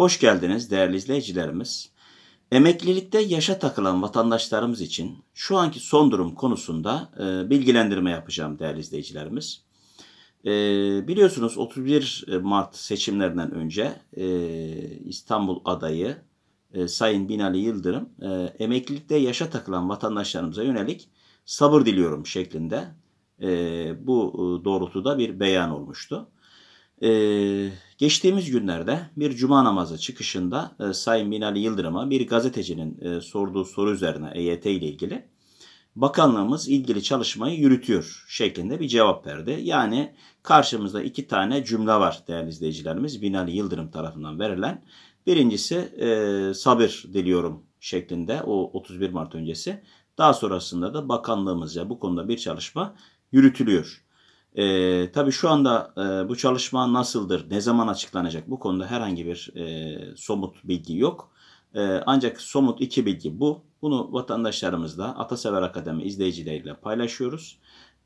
Hoş geldiniz değerli izleyicilerimiz. Emeklilikte yaşa takılan vatandaşlarımız için şu anki son durum konusunda e, bilgilendirme yapacağım değerli izleyicilerimiz. E, biliyorsunuz 31 Mart seçimlerinden önce e, İstanbul adayı e, Sayın Binali Yıldırım e, emeklilikte yaşa takılan vatandaşlarımıza yönelik sabır diliyorum şeklinde e, bu e, doğrultuda bir beyan olmuştu. E, Geçtiğimiz günlerde bir cuma namazı çıkışında e, Sayın Binali Yıldırım'a bir gazetecinin e, sorduğu soru üzerine EYT ile ilgili bakanlığımız ilgili çalışmayı yürütüyor şeklinde bir cevap verdi. Yani karşımızda iki tane cümle var değerli izleyicilerimiz Binali Yıldırım tarafından verilen. Birincisi e, sabır diliyorum şeklinde o 31 Mart öncesi. Daha sonrasında da bakanlığımızca bu konuda bir çalışma yürütülüyor. E, tabii şu anda e, bu çalışma nasıldır, ne zaman açıklanacak bu konuda herhangi bir e, somut bilgi yok. E, ancak somut iki bilgi bu. Bunu vatandaşlarımızla Atasever Akademi izleyicileriyle paylaşıyoruz.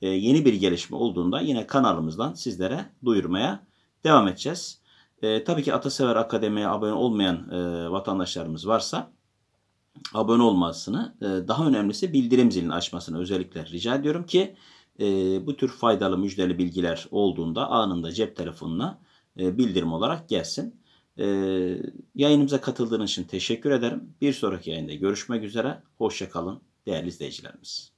E, yeni bir gelişme olduğunda yine kanalımızdan sizlere duyurmaya devam edeceğiz. E, tabii ki Atasever Akademi'ye abone olmayan e, vatandaşlarımız varsa abone olmasını, e, daha önemlisi bildirim zilini açmasını özellikle rica ediyorum ki e, bu tür faydalı müjdeli bilgiler olduğunda anında cep telefonuna e, bildirim olarak gelsin. E, yayınımıza katıldığınız için teşekkür ederim. Bir sonraki yayında görüşmek üzere. Hoşçakalın değerli izleyicilerimiz.